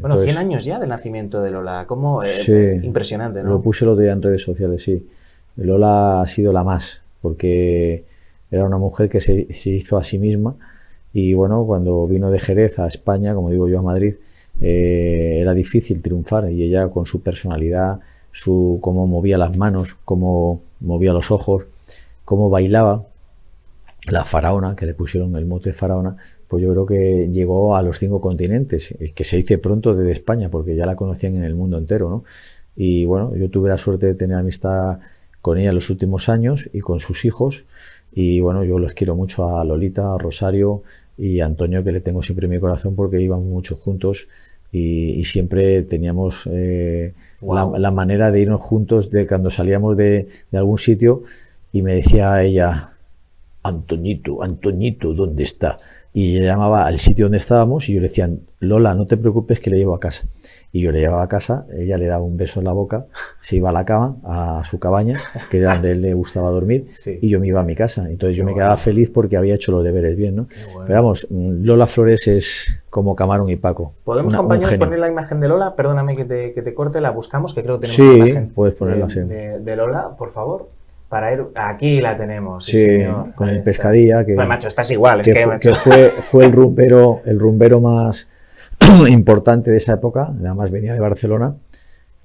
Bueno, 100 años ya de nacimiento de Lola, como eh, impresionante, ¿no? Lo puse el otro día en redes sociales, sí. Lola ha sido la más, porque era una mujer que se, hizo a sí misma y bueno, cuando vino de Jerez a España, como digo yo a Madrid, eh, era difícil triunfar y ella con su personalidad, su cómo movía las manos, cómo movía los ojos, cómo bailaba, la faraona, que le pusieron el mote faraona, pues yo creo que llegó a los cinco continentes, eh, que se dice pronto desde España, porque ya la conocían en el mundo entero, Y bueno, yo tuve la suerte de tener amistad con ella los últimos años y con sus hijos, y bueno, yo los quiero mucho a Lolita, a Rosario y a Antonio, que le tengo siempre en mi corazón porque íbamos mucho juntos y, siempre teníamos eh, la, manera de irnos juntos de cuando salíamos de, de algún sitio y me decía ella, antonito antonito ¿dónde está? Y ella llamaba al sitio donde estábamos y yo le decía, Lola, no te preocupes que le llevo a casa. Y yo le llevaba a casa, ella le daba un beso en la boca, se iba a la cama, a su cabaña, que era donde él le gustaba dormir, y yo me iba a mi casa. Entonces yo me quedaba feliz porque había hecho los deberes bien, ¿no? Pero vamos, Lola Flores es como Camarón y Paco. ¿Podemos, compañeros, poner la imagen de Lola? Perdóname que te, corte, la buscamos, que creo que tenemos la imagen puedes ponerla, de Lola, por favor. Para ir Aquí la tenemos. Sí, con el pescadilla. Que, bueno, macho, estás igual. que, fue, el rumbero, el rumbero más importante de esa época. Nada más venía de Barcelona.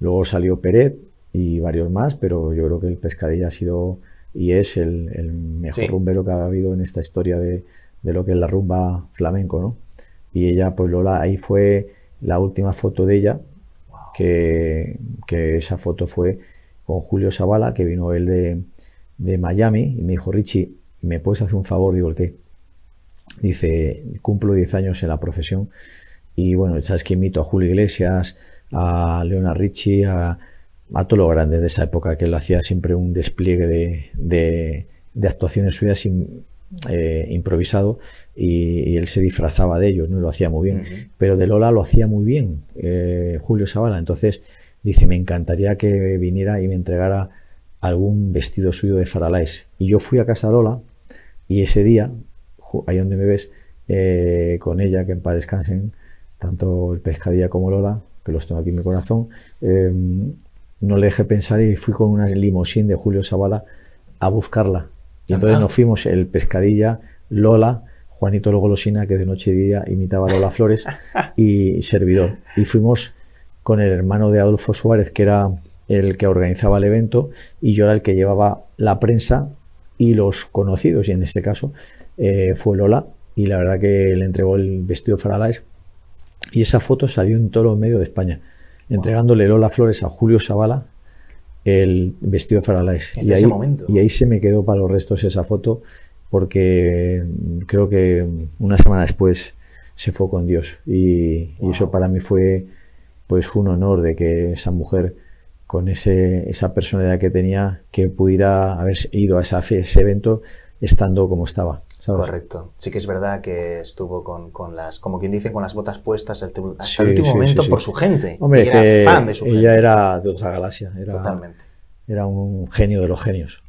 Luego salió Peret y varios más, pero yo creo que el pescadilla ha sido y es el, mejor rumbero que ha habido en esta historia de, lo que es la rumba flamenco, ¿no? Y ella, pues Lola, ahí fue la última foto de ella, que, que esa foto fue con Julio Zavala, que vino él de, de Miami, y me dijo, Richie, ¿me puedes hacer un favor? Digo, ¿el qué? Dice, cumplo 10 años en la profesión y bueno, sabes que mito? a Julio Iglesias, a Leona Richie, a, a todos los grandes de esa época, que él hacía siempre un despliegue de, de, actuaciones suyas eh, improvisado y, él se disfrazaba de ellos, ¿no? lo hacía muy bien. Pero de Lola lo hacía muy bien, eh, Julio Zavala. Entonces, dice, me encantaría que viniera y me entregara algún vestido suyo de faralais. Y yo fui a casa Lola y ese día, ahí donde me ves, eh, con ella, que en paz descansen, tanto el pescadilla como Lola, que los tengo aquí en mi corazón, em, no le dejé pensar y fui con una limosín de Julio Zavala a buscarla. Y entonces nos fuimos el pescadilla, Lola, Juanito Logolosina, que de noche y día imitaba a Lola Flores, y servidor. Y fuimos con el hermano de Adolfo Suárez, que era el que organizaba el evento, y yo era el que llevaba la prensa y los conocidos, y en este caso eh, fue Lola, y la verdad que le entregó el vestido Faralais. y esa foto salió en todo el medio de España, entregándole Lola Flores a Julio Zavala el vestido de Y, y ahí se me quedó para los restos esa foto, porque creo que una semana después se fue con Dios, y eso para mí fue es pues, un honor de que esa mujer con ese, esa personalidad que tenía, que pudiera haber ido a ese evento estando como estaba. Correcto. Sí que es verdad que estuvo con, las, como quien dice, con las botas puestas hasta el último momento por su gente. Hombre, ella era de era de otra galaxia. Era, Totalmente. Era un genio de los genios.